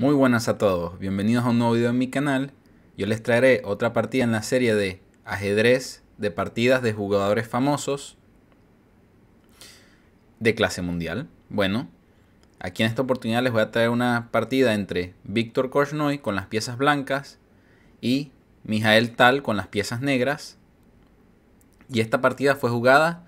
Muy buenas a todos, bienvenidos a un nuevo video en mi canal. Yo les traeré otra partida en la serie de ajedrez de partidas de jugadores famosos de clase mundial. Bueno, aquí en esta oportunidad les voy a traer una partida entre Víctor Korchnoi con las piezas blancas y Mijael Tal con las piezas negras. Y esta partida fue jugada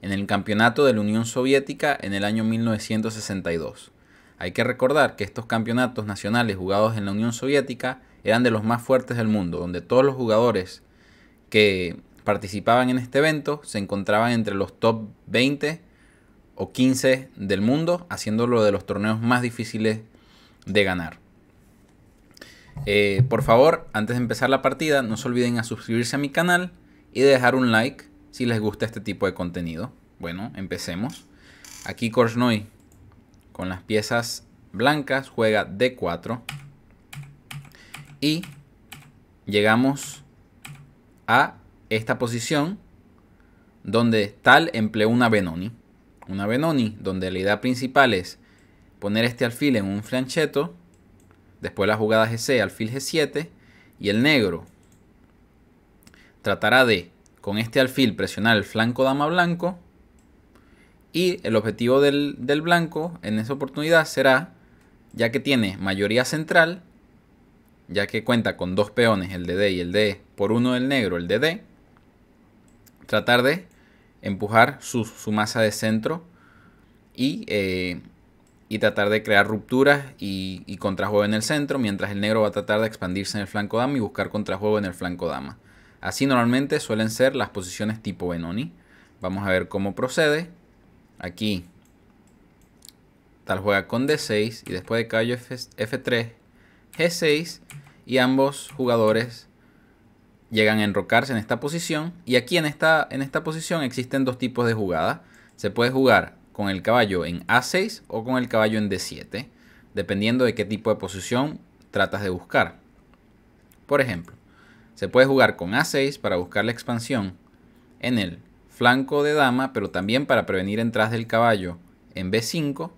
en el campeonato de la Unión Soviética en el año 1962. Hay que recordar que estos campeonatos nacionales jugados en la Unión Soviética eran de los más fuertes del mundo, donde todos los jugadores que participaban en este evento se encontraban entre los top 20 o 15 del mundo, haciéndolo de los torneos más difíciles de ganar. Eh, por favor, antes de empezar la partida, no se olviden a suscribirse a mi canal y de dejar un like si les gusta este tipo de contenido. Bueno, empecemos. Aquí Korsnoy con las piezas blancas, juega D4. Y llegamos a esta posición donde tal empleó una Benoni. Una Benoni donde la idea principal es poner este alfil en un flancheto, después la jugada Gc, alfil G7 y el negro tratará de con este alfil presionar el flanco dama blanco y el objetivo del, blanco en esa oportunidad será, ya que tiene mayoría central, ya que cuenta con dos peones, el de D y el de por uno del negro, el de D, tratar de empujar su, masa de centro eh, y, tratar de crear rupturas y, y, contrajuego en el centro, mientras el negro va a tratar de expandirse en el flanco dama y buscar contrajuego en el flanco dama. Así normalmente suelen ser las posiciones tipo Benoni. Vamos a ver cómo procede aquí tal juega con D6 y después de caballo F 3 G6 y ambos jugadores llegan a enrocarse en esta posición y aquí en esta, en esta posición existen dos tipos de jugadas. Se puede jugar con el caballo en A6 o con el caballo en D7, dependiendo de qué tipo de posición tratas de buscar. Por ejemplo, se puede jugar con A6 para buscar la expansión en el flanco de dama, pero también para prevenir entradas del caballo en B5.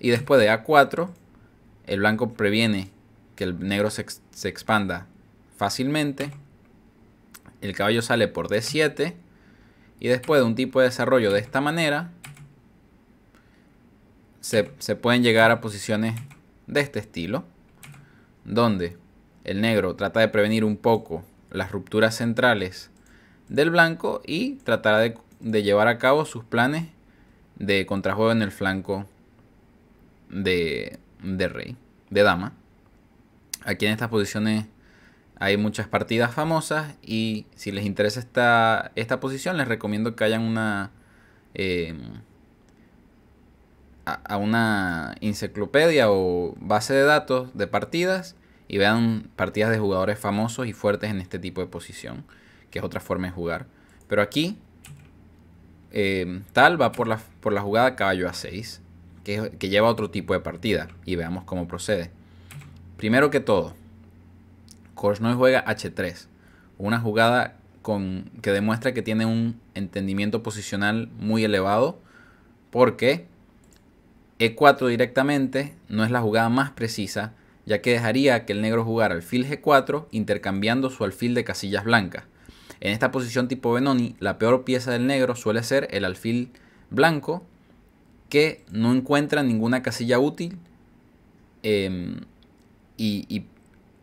Y después de A4, el blanco previene que el negro se, expanda fácilmente. El caballo sale por D7. Y después de un tipo de desarrollo de esta manera, se, se, pueden llegar a posiciones de este estilo, donde el negro trata de prevenir un poco las rupturas centrales del blanco y tratará de, llevar a cabo sus planes de contrajuego en el flanco de, rey, de dama. Aquí en estas posiciones hay muchas partidas famosas y si les interesa esta, posición les recomiendo que hayan una em, a, una enciclopedia o base de datos de partidas y vean partidas de jugadores famosos y fuertes en este tipo de posición que es otra forma de jugar. Pero aquí, em, tal va por la, por la jugada caballo a 6, que, lleva otro tipo de partida. Y veamos cómo procede. Primero que todo, Korsnoy juega H3, una jugada con, que demuestra que tiene un entendimiento posicional muy elevado, porque E4 directamente no es la jugada más precisa, ya que dejaría que el negro jugara alfil G4 intercambiando su alfil de casillas blancas. En esta posición tipo Benoni, la peor pieza del negro suele ser el alfil blanco que no encuentra ninguna casilla útil em, y,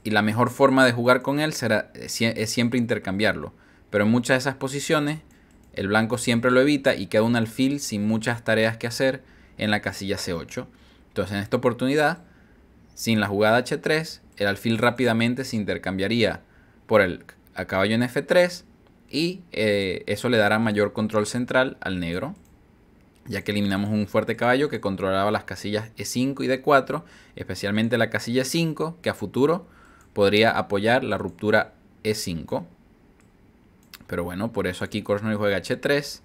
la mejor forma de jugar con él será, eh, es siempre intercambiarlo. Pero en muchas de esas posiciones el blanco siempre lo evita y queda un alfil sin muchas tareas que hacer en la casilla C8. Entonces en esta oportunidad, sin la jugada H3, el alfil rápidamente se intercambiaría por el a caballo en F3 y eh, eso le dará mayor control central al negro, ya que eliminamos un fuerte caballo que controlaba las casillas E5 y D4, especialmente la casilla 5 que a futuro podría apoyar la ruptura E5. Pero bueno, por eso aquí Korsnoy juega H3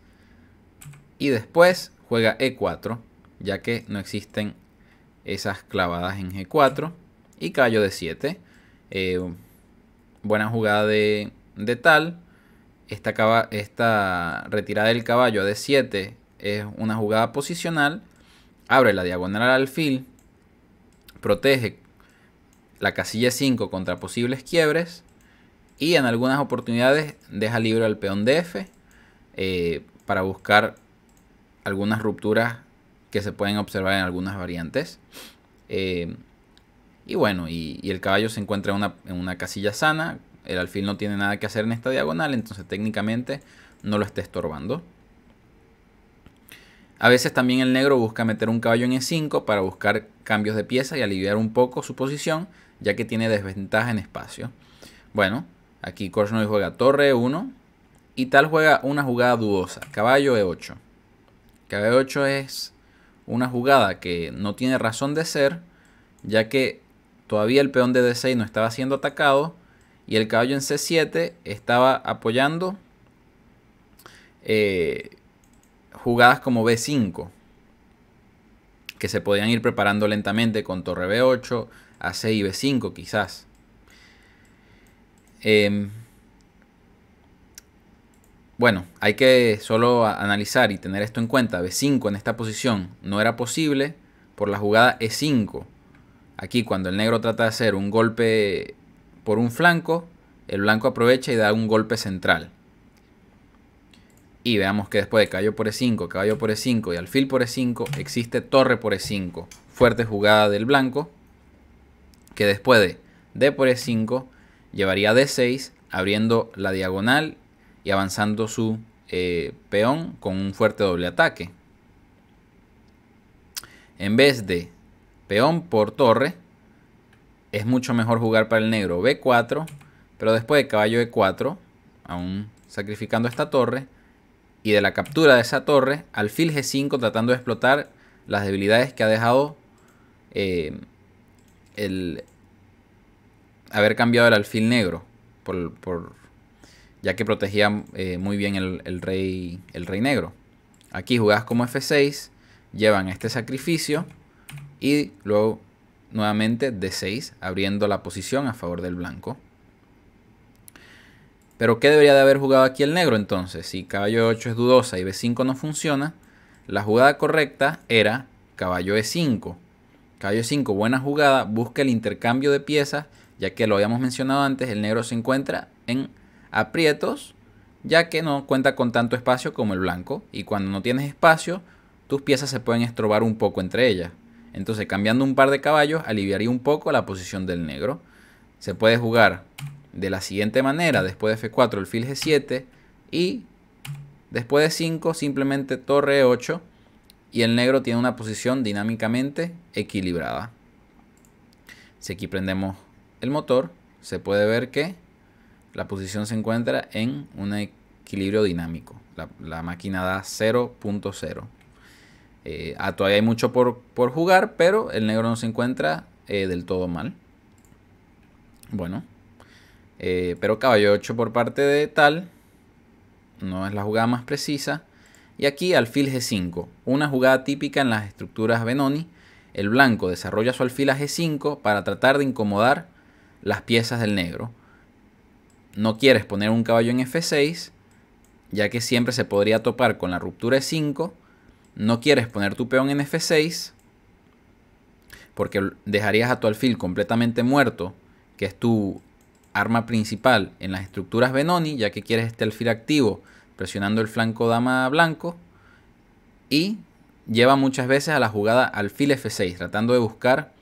y después juega E4, ya que no existen esas clavadas en G4 y caballo D7. Eh, Buena jugada de, tal. Esta, esta retirada del caballo a D7 es una jugada posicional. Abre la diagonal al alfil. Protege la casilla 5 contra posibles quiebres. Y en algunas oportunidades deja libre al peón de F eh, para buscar algunas rupturas que se pueden observar en algunas variantes. Eh, y bueno, y, el caballo se encuentra en una, casilla sana, el alfil no tiene nada que hacer en esta diagonal, entonces técnicamente no lo está estorbando. A veces también el negro busca meter un caballo en E5 para buscar cambios de pieza y aliviar un poco su posición, ya que tiene desventaja en espacio. Bueno, aquí y juega torre E1 y tal juega una jugada dudosa, caballo E8. Caballo E8 es una jugada que no tiene razón de ser, ya que Todavía el peón de D6 no estaba siendo atacado. Y el caballo en C7 estaba apoyando eh, jugadas como B5. Que se podían ir preparando lentamente con torre B8, A6 y B5 quizás. Em, bueno, hay que solo analizar y tener esto en cuenta. B5 en esta posición no era posible por la jugada E5 Aquí cuando el negro trata de hacer un golpe por un flanco, el blanco aprovecha y da un golpe central. Y veamos que después de caballo por E5, caballo por E5 y alfil por E5, existe torre por E5. Fuerte jugada del blanco, que después de D por E5 llevaría D6, abriendo la diagonal y avanzando su eh, peón con un fuerte doble ataque. En vez de Peón por torre. Es mucho mejor jugar para el negro B4. Pero después de caballo E4, aún sacrificando esta torre. Y de la captura de esa torre, alfil G5 tratando de explotar las debilidades que ha dejado eh, el haber cambiado el alfil negro. Por, ya que protegía eh, muy bien el, rey, el rey negro. Aquí jugadas como F6, llevan este sacrificio y luego nuevamente D6, abriendo la posición a favor del blanco. Pero ¿qué debería de haber jugado aquí el negro entonces? Si caballo E8 es dudosa y B5 no funciona, la jugada correcta era caballo E5. Caballo E5, buena jugada, busca el intercambio de piezas, ya que lo habíamos mencionado antes, el negro se encuentra en aprietos, ya que no cuenta con tanto espacio como el blanco, y cuando no tienes espacio, tus piezas se pueden estrobar un poco entre ellas. Entonces cambiando un par de caballos aliviaría un poco la posición del negro. Se puede jugar de la siguiente manera. Después de F4 el fil G7 y después de 5 simplemente torre E8 y el negro tiene una posición dinámicamente equilibrada. Si aquí prendemos el motor se puede ver que la posición se encuentra en un equilibrio dinámico. La, la máquina da 0.0. Eh, ah, todavía hay mucho por, jugar, pero el negro no se encuentra eh, del todo mal. Bueno. Eh, pero caballo 8 por parte de tal. No es la jugada más precisa. Y aquí alfil G5. Una jugada típica en las estructuras Benoni. El blanco desarrolla su alfil a G5 para tratar de incomodar las piezas del negro. No quieres poner un caballo en F6, ya que siempre se podría topar con la ruptura E5 no quieres poner tu peón en F6 porque dejarías a tu alfil completamente muerto, que es tu arma principal en las estructuras Benoni, ya que quieres este alfil activo presionando el flanco dama blanco y lleva muchas veces a la jugada alfil F6, tratando de buscar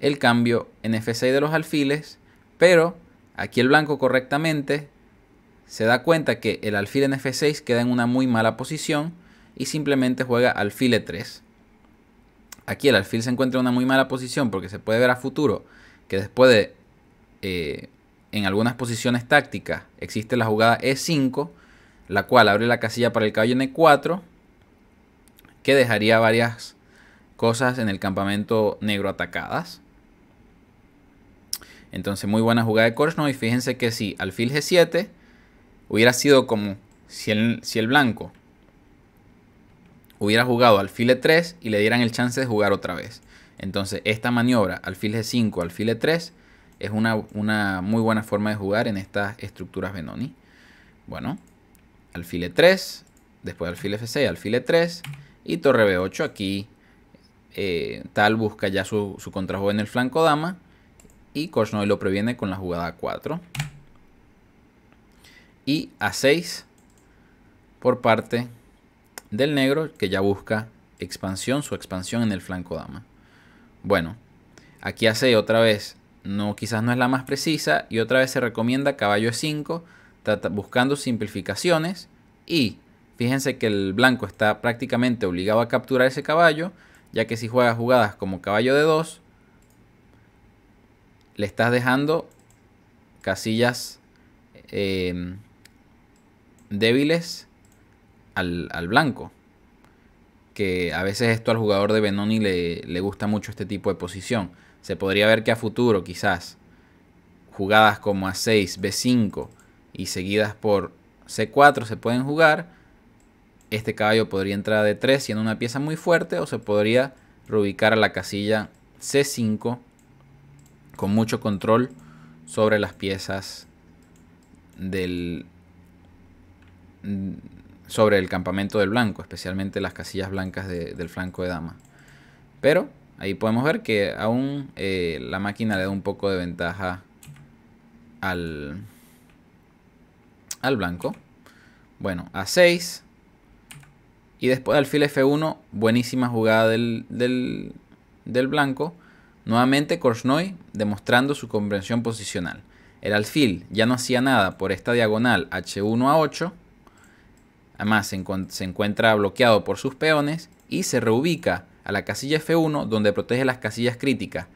el cambio en F6 de los alfiles, pero aquí el blanco correctamente se da cuenta que el alfil en F6 queda en una muy mala posición, y simplemente juega alfil e3. Aquí el alfil se encuentra en una muy mala posición porque se puede ver a futuro que después de eh, en algunas posiciones tácticas existe la jugada e5, la cual abre la casilla para el caballo en e4, que dejaría varias cosas en el campamento negro atacadas. Entonces, muy buena jugada de no Y fíjense que si alfil G7 hubiera sido como si si el blanco hubiera jugado alfil E3 y le dieran el chance de jugar otra vez. Entonces, esta maniobra, alfil G5, alfil E3, es una, muy buena forma de jugar en estas estructuras Benoni. Bueno, alfil E3, después alfil F6, alfil E3 y torre B8. Aquí eh, Tal busca ya su, su contrajuego en el flanco dama y Korsnoy lo previene con la jugada 4 Y A6 por parte del negro que ya busca expansión, su expansión en el flanco dama. Bueno, aquí hace otra vez, no, quizás no es la más precisa, y otra vez se recomienda caballo 5, buscando simplificaciones, y fíjense que el blanco está prácticamente obligado a capturar ese caballo, ya que si juegas jugadas como caballo de 2, le estás dejando casillas eh, débiles al, blanco. Que a veces esto al jugador de Benoni le, le gusta mucho este tipo de posición. Se podría ver que a futuro quizás jugadas como A6, B5 y seguidas por C4 se pueden jugar. Este caballo podría entrar a D3 siendo una pieza muy fuerte o se podría reubicar a la casilla C5 con mucho control sobre las piezas del sobre el campamento del blanco, especialmente las casillas blancas del flanco de dama. Pero ahí podemos ver que aún eh, la máquina le da un poco de ventaja al, blanco. Bueno, a 6. Y después alfil F1, buenísima jugada del, blanco. Nuevamente Korsnoy demostrando su comprensión posicional. El alfil ya no hacía nada por esta diagonal H1 a 8 Además, se, encuentra bloqueado por sus peones y se reubica a la casilla F1 donde protege las casillas críticas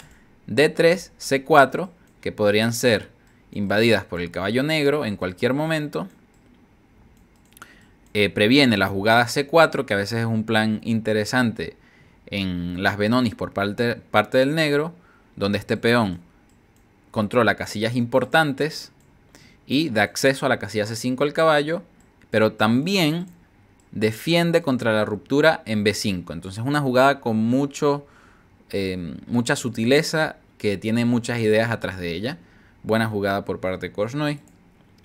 D3, C4 que podrían ser invadidas por el caballo negro en cualquier momento. Eh, previene la jugada C4 que a veces es un plan interesante en las Benonis por parte, parte del negro donde este peón controla casillas importantes y da acceso a la casilla C5 al caballo pero también defiende contra la ruptura en B5. Entonces es una jugada con mucho, eh, mucha sutileza que tiene muchas ideas atrás de ella. Buena jugada por parte de Korsnoy.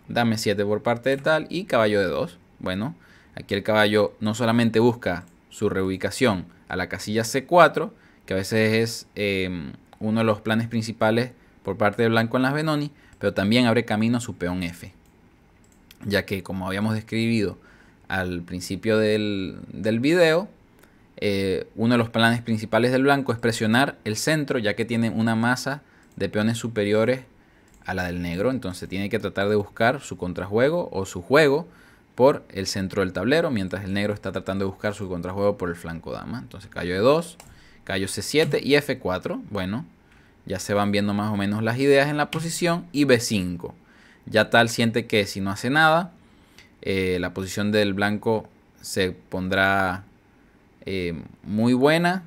Dame 7 por parte de tal y caballo de 2. Bueno, aquí el caballo no solamente busca su reubicación a la casilla C4, que a veces es em, uno de los planes principales por parte de Blanco en las Benoni, pero también abre camino a su peón F ya que como habíamos describido al principio del, del video, eh, uno de los planes principales del blanco es presionar el centro, ya que tiene una masa de peones superiores a la del negro, entonces tiene que tratar de buscar su contrajuego o su juego por el centro del tablero, mientras el negro está tratando de buscar su contrajuego por el flanco dama. Entonces callo E2, callo C7 y F4. Bueno, ya se van viendo más o menos las ideas en la posición y B5. Ya tal siente que si no hace nada, eh, la posición del blanco se pondrá eh, muy buena,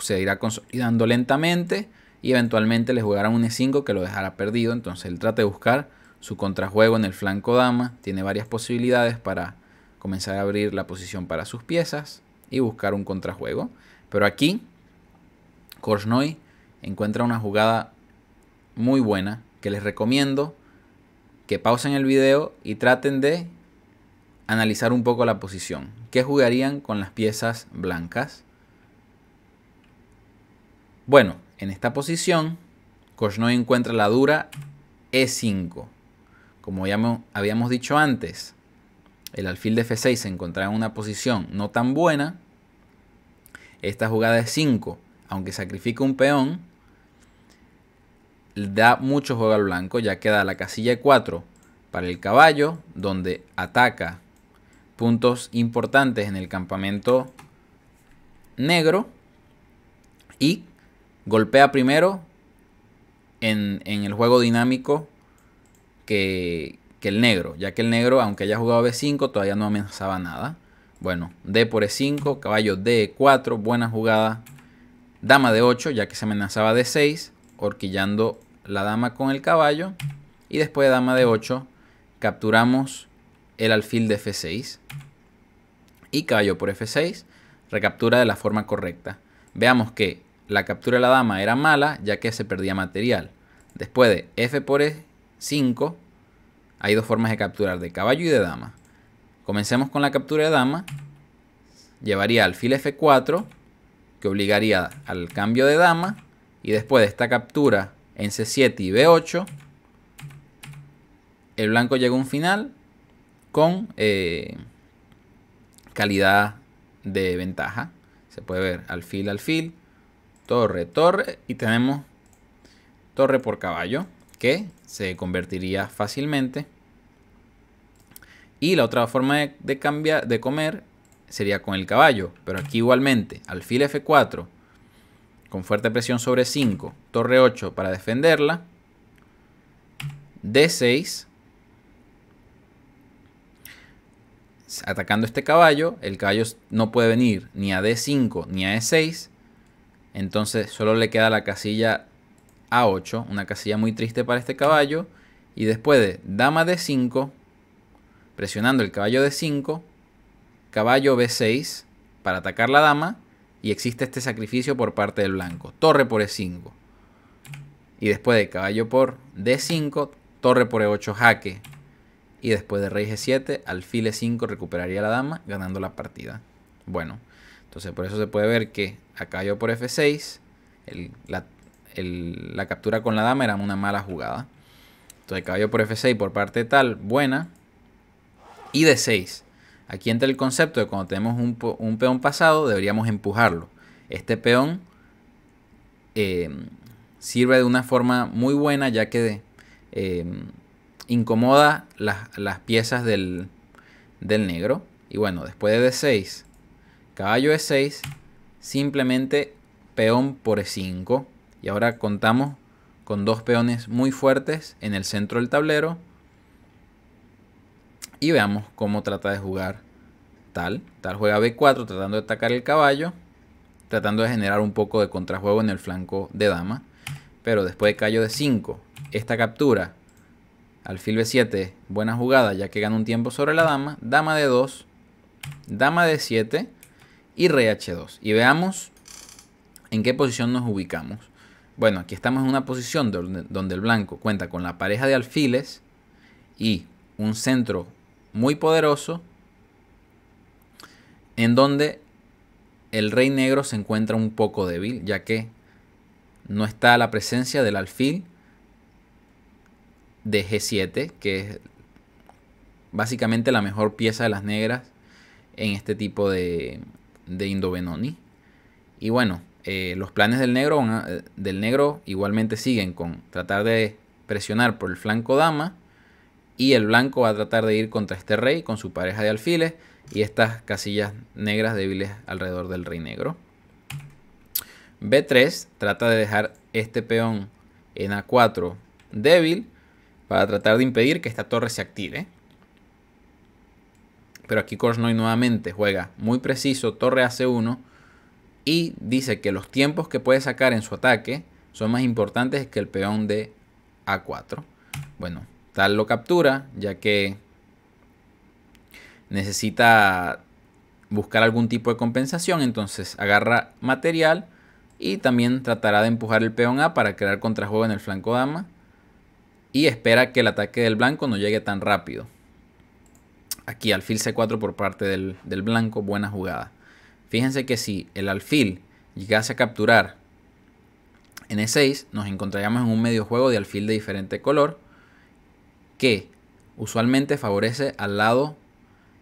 se irá consolidando lentamente y eventualmente le jugará un E5 que lo dejará perdido. Entonces él trata de buscar su contrajuego en el flanco dama, tiene varias posibilidades para comenzar a abrir la posición para sus piezas y buscar un contrajuego. Pero aquí, Korsnoy encuentra una jugada muy buena que les recomiendo que pausen el video y traten de analizar un poco la posición. ¿Qué jugarían con las piezas blancas? Bueno, en esta posición, no encuentra la dura E5. Como ya habíamos dicho antes, el alfil de F6 se encontraba en una posición no tan buena. Esta jugada es 5, aunque sacrifica un peón, da mucho juego al blanco, ya que da la casilla 4 para el caballo, donde ataca puntos importantes en el campamento negro y golpea primero en, el juego dinámico que, que, el negro, ya que el negro, aunque haya jugado B5, todavía no amenazaba nada. Bueno, D por E5, caballo D4, buena jugada. Dama de 8, ya que se amenazaba D6, horquillando la dama con el caballo y después de dama de 8 capturamos el alfil de f6 y caballo por f6 recaptura de la forma correcta. Veamos que la captura de la dama era mala ya que se perdía material. Después de f por e5 hay dos formas de capturar de caballo y de dama. Comencemos con la captura de dama. Llevaría alfil f4 que obligaría al cambio de dama y después de esta captura en C7 y B8, el blanco llega a un final con eh, calidad de ventaja. Se puede ver alfil, alfil, torre, torre y tenemos torre por caballo que se convertiría fácilmente. Y la otra forma de, cambiar, de comer sería con el caballo, pero aquí igualmente alfil F4 con fuerte presión sobre 5, torre 8 para defenderla, D6, atacando este caballo, el caballo no puede venir ni a D5 ni a E6, entonces solo le queda la casilla A8, una casilla muy triste para este caballo, y después de dama D5, presionando el caballo D5, caballo B6 para atacar la dama, y existe este sacrificio por parte del blanco. Torre por E5. Y después de caballo por D5, torre por E8 jaque. Y después de rey G7, alfil E5 recuperaría la dama ganando la partida. Bueno, entonces por eso se puede ver que a caballo por F6, la, la captura con la dama era una mala jugada. Entonces caballo por F6 por parte tal, buena. Y D6. Aquí entra el concepto de cuando tenemos un, peón pasado, deberíamos empujarlo. Este peón em, sirve de una forma muy buena ya que em, incomoda las, piezas del, del, negro. Y bueno, después de D6, caballo E6, simplemente peón por E5. Y ahora contamos con dos peones muy fuertes en el centro del tablero y veamos cómo trata de jugar Tal. Tal juega B4 tratando de atacar el caballo. Tratando de generar un poco de contrajuego en el flanco de dama. Pero después de callo de 5, esta captura. Alfil B7, buena jugada ya que gana un tiempo sobre la dama. Dama de 2, dama de 7 y rey H2. Y veamos en qué posición nos ubicamos. Bueno, aquí estamos en una posición donde, donde el blanco cuenta con la pareja de alfiles y un centro muy poderoso en donde el rey negro se encuentra un poco débil, ya que no está la presencia del alfil de G7, que es básicamente la mejor pieza de las negras en este tipo de, de Y bueno, eh, los planes del negro, del negro igualmente siguen con tratar de presionar por el flanco dama y el blanco va a tratar de ir contra este rey con su pareja de alfiles y estas casillas negras débiles alrededor del rey negro. B3 trata de dejar este peón en A4 débil para tratar de impedir que esta torre se active. Pero aquí Korsnoy nuevamente juega muy preciso, torre c 1 y dice que los tiempos que puede sacar en su ataque son más importantes que el peón de A4. Bueno, Tal lo captura, ya que necesita buscar algún tipo de compensación, entonces agarra material y también tratará de empujar el peón A para crear contrajuego en el flanco dama y espera que el ataque del blanco no llegue tan rápido. Aquí alfil C4 por parte del, del blanco, buena jugada. Fíjense que si el alfil llegase a capturar en E6, nos encontraríamos en un medio juego de alfil de diferente color que usualmente favorece al lado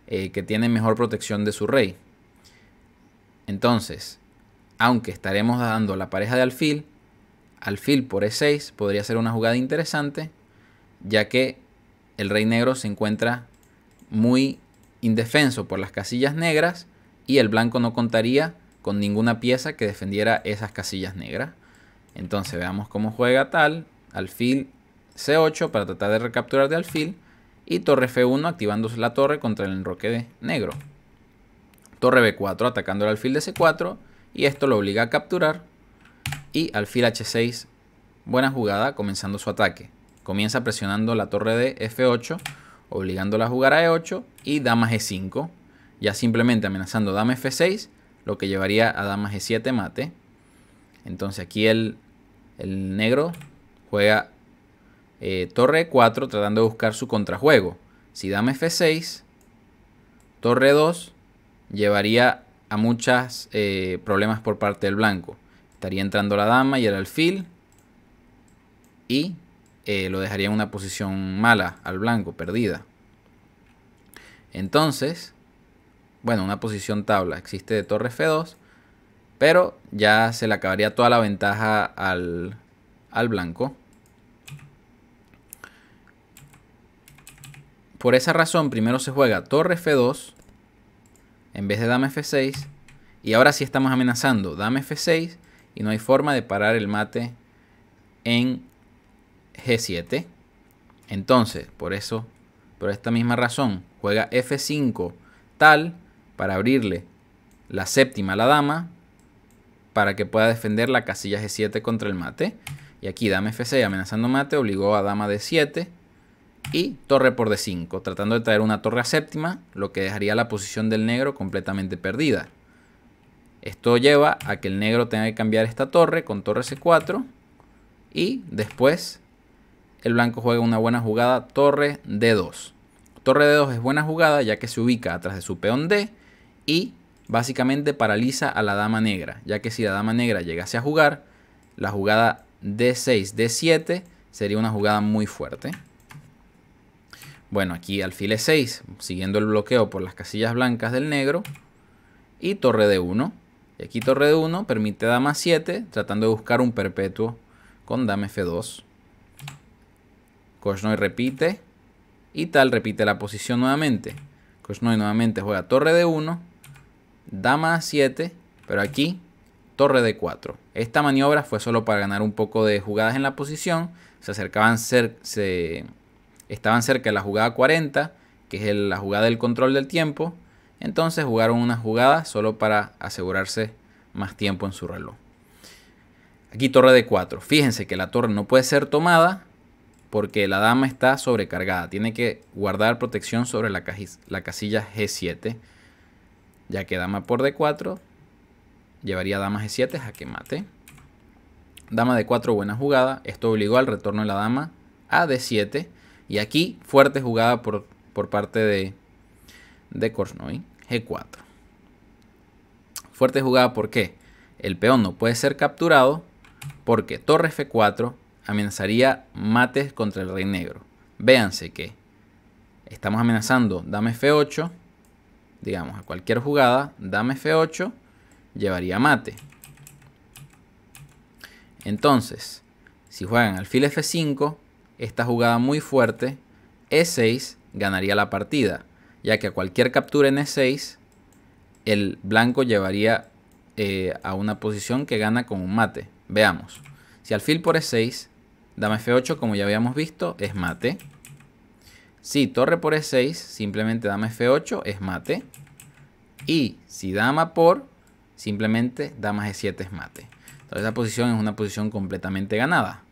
eh, que tiene mejor protección de su rey. Entonces, aunque estaremos dando la pareja de alfil, alfil por e6 podría ser una jugada interesante, ya que el rey negro se encuentra muy indefenso por las casillas negras y el blanco no contaría con ninguna pieza que defendiera esas casillas negras. Entonces veamos cómo juega tal, alfil C8 para tratar de recapturar de alfil y torre F1 activando la torre contra el enroque de negro. Torre B4 atacando el alfil de C4 y esto lo obliga a capturar y alfil H6, buena jugada comenzando su ataque. Comienza presionando la torre de F8, obligándola a jugar a E8 y dama G5, ya simplemente amenazando dama F6, lo que llevaría a dama G7 mate. Entonces aquí el, el negro juega eh, torre 4 tratando de buscar su contrajuego. Si dama F6, torre 2 llevaría a muchos eh, problemas por parte del blanco. Estaría entrando la dama y el alfil y eh, lo dejaría en una posición mala al blanco, perdida. Entonces, bueno, una posición tabla. Existe de torre F2, pero ya se le acabaría toda la ventaja al, al blanco. Por esa razón, primero se juega torre F2 en vez de dama F6. Y ahora sí estamos amenazando dama F6 y no hay forma de parar el mate en G7. Entonces, por eso, por esta misma razón, juega F5 tal para abrirle la séptima a la dama para que pueda defender la casilla G7 contra el mate. Y aquí dama F6 amenazando mate obligó a dama D7 y torre por d5, tratando de traer una torre a séptima, lo que dejaría la posición del negro completamente perdida. Esto lleva a que el negro tenga que cambiar esta torre con torre c4 y después el blanco juega una buena jugada torre d2. Torre d2 es buena jugada ya que se ubica atrás de su peón d y básicamente paraliza a la dama negra, ya que si la dama negra llegase a jugar, la jugada d6, d7 sería una jugada muy fuerte. Bueno, aquí alfil E6, siguiendo el bloqueo por las casillas blancas del negro. Y torre de 1 Y aquí torre de 1 permite dama 7, tratando de buscar un perpetuo con dame F2. Koshnoy repite. Y tal repite la posición nuevamente. Koshnoy nuevamente juega torre de 1 dama 7 pero aquí torre de 4 Esta maniobra fue solo para ganar un poco de jugadas en la posición. Se acercaban, ser se estaban cerca de la jugada 40, que es la jugada del control del tiempo. Entonces jugaron una jugada solo para asegurarse más tiempo en su reloj. Aquí torre de 4. Fíjense que la torre no puede ser tomada porque la dama está sobrecargada. Tiene que guardar protección sobre la, la casilla G7. Ya que dama por D4 llevaría dama G7 a que mate. Dama D4, buena jugada. Esto obligó al retorno de la dama a D7 y aquí, fuerte jugada por, por parte de, de G4. Fuerte jugada, porque El peón no puede ser capturado porque torre F4 amenazaría mates contra el rey negro. Véanse que estamos amenazando dame F8, digamos, a cualquier jugada, dame F8 llevaría mate. Entonces, si juegan alfil F5, esta jugada muy fuerte, E6 ganaría la partida, ya que a cualquier captura en E6, el blanco llevaría eh, a una posición que gana con un mate. Veamos, si alfil por E6, dama F8 como ya habíamos visto es mate. Si torre por E6, simplemente dama F8 es mate. Y si dama por, simplemente dama G7 es mate. Entonces esa posición es una posición completamente ganada.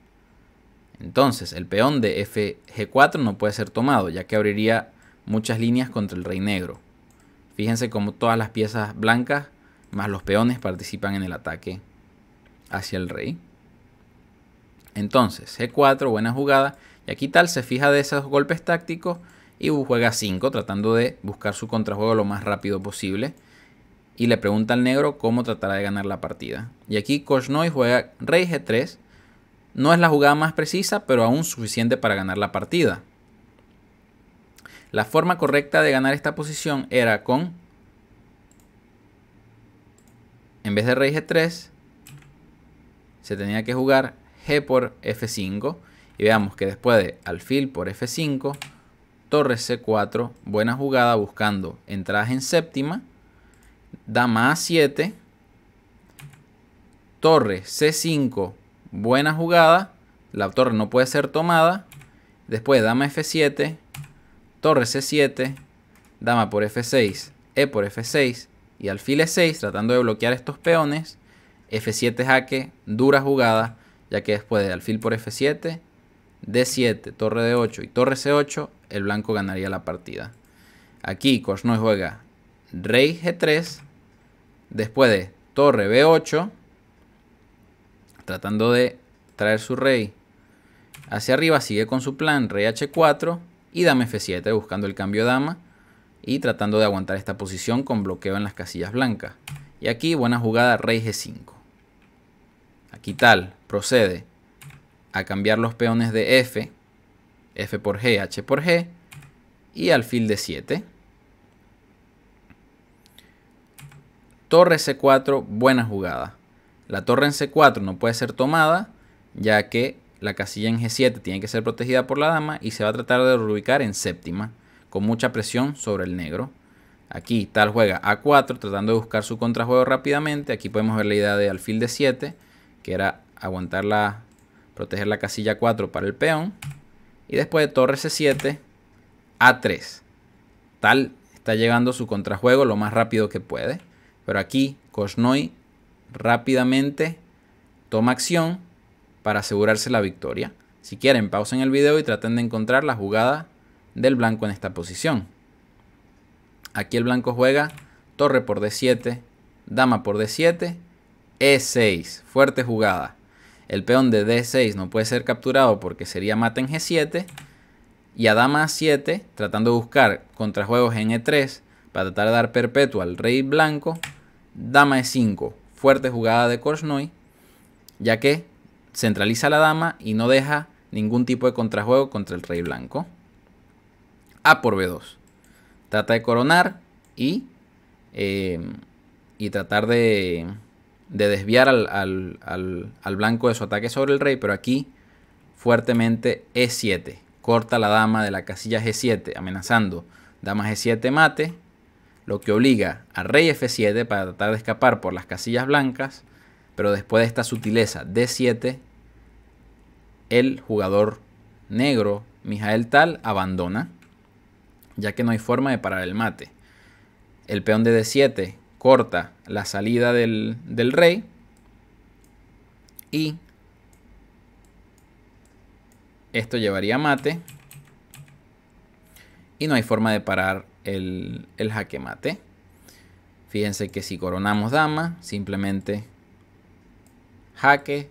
Entonces, el peón de FG4 no puede ser tomado, ya que abriría muchas líneas contra el rey negro. Fíjense cómo todas las piezas blancas más los peones participan en el ataque hacia el rey. Entonces, G4, buena jugada. Y aquí tal se fija de esos golpes tácticos y juega 5 tratando de buscar su contrajuego lo más rápido posible. Y le pregunta al negro cómo tratará de ganar la partida. Y aquí Koshnoy juega rey G3 no es la jugada más precisa, pero aún suficiente para ganar la partida. La forma correcta de ganar esta posición era con, en vez de rey g3, se tenía que jugar g por f5. Y veamos que después de alfil por f5, torre c4, buena jugada buscando entradas en séptima, dama a7, torre c5 buena jugada, la torre no puede ser tomada, después dama f7, torre c7, dama por f6, e por f6 y alfil e6 tratando de bloquear estos peones, f7 jaque, dura jugada, ya que después de alfil por f7, d7, torre d8 y torre c8, el blanco ganaría la partida. Aquí Korsnoy juega rey g3, después de torre b8, tratando de traer su rey hacia arriba, sigue con su plan, rey h4 y dame f7 buscando el cambio de dama y tratando de aguantar esta posición con bloqueo en las casillas blancas. Y aquí buena jugada rey g5. Aquí tal, procede a cambiar los peones de f, f por g, h por g y alfil de 7. Torre C4, buena jugada. La torre en C4 no puede ser tomada, ya que la casilla en G7 tiene que ser protegida por la dama y se va a tratar de reubicar en séptima, con mucha presión sobre el negro. Aquí tal juega A4 tratando de buscar su contrajuego rápidamente. Aquí podemos ver la idea de alfil de 7, que era aguantar la, proteger la casilla 4 para el peón. Y después de torre C7, A3. Tal está llegando su contrajuego lo más rápido que puede. Pero aquí Koshnoi rápidamente toma acción para asegurarse la victoria. Si quieren, pausen el video y traten de encontrar la jugada del blanco en esta posición. Aquí el blanco juega torre por d7, dama por d7, e6. Fuerte jugada. El peón de d6 no puede ser capturado porque sería mata en g7. Y a dama a7, tratando de buscar contrajuegos en e3 para tratar de dar perpetuo al rey blanco, dama e5 fuerte jugada de Korsnoy, ya que centraliza la dama y no deja ningún tipo de contrajuego contra el rey blanco. A por B2. Trata de coronar y, eh, y tratar de, desviar al, al, blanco de su ataque sobre el rey, pero aquí fuertemente E7. Corta la dama de la casilla G7, amenazando. Dama G7 mate, lo que obliga a rey f7 para tratar de escapar por las casillas blancas, pero después de esta sutileza d7, el jugador negro, Mijael Tal, abandona, ya que no hay forma de parar el mate. El peón de d7 corta la salida del, rey y esto llevaría mate y no hay forma de parar el, jaque mate. Fíjense que si coronamos dama, simplemente jaque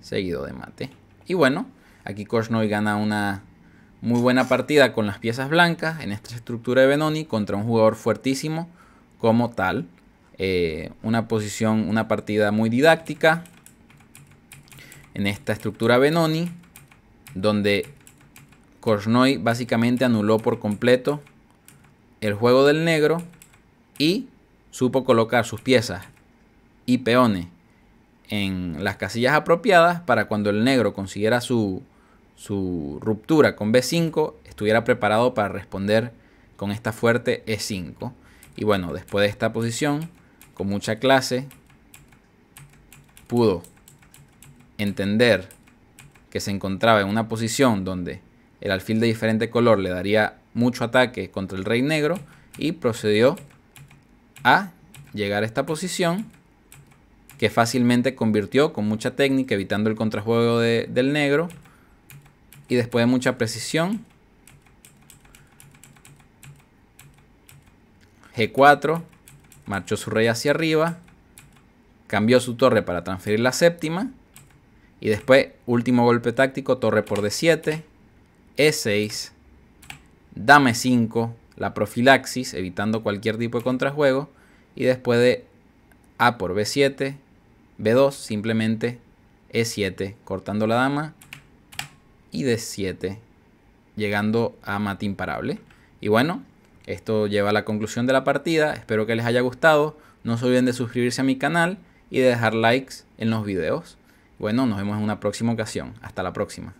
seguido de mate. Y bueno, aquí Korsnoy gana una muy buena partida con las piezas blancas en esta estructura de Benoni contra un jugador fuertísimo como tal. Eh, una posición, una partida muy didáctica en esta estructura Benoni, donde Korsnoy básicamente anuló por completo el juego del negro y supo colocar sus piezas y peones en las casillas apropiadas para cuando el negro consiguiera su, su ruptura con B5 estuviera preparado para responder con esta fuerte E5. Y bueno, después de esta posición, con mucha clase, pudo entender que se encontraba en una posición donde el alfil de diferente color le daría mucho ataque contra el rey negro y procedió a llegar a esta posición que fácilmente convirtió con mucha técnica, evitando el contrajuego del negro. Y después de mucha precisión, G4, marchó su rey hacia arriba, cambió su torre para transferir la séptima. Y después, último golpe táctico, torre por D7, E6, Dame 5, la profilaxis, evitando cualquier tipo de contrajuego. Y después de A por B7, B2, simplemente E7, cortando la dama. Y D7, llegando a mate imparable. Y bueno, esto lleva a la conclusión de la partida. Espero que les haya gustado. No se olviden de suscribirse a mi canal y de dejar likes en los videos. Bueno, nos vemos en una próxima ocasión. Hasta la próxima.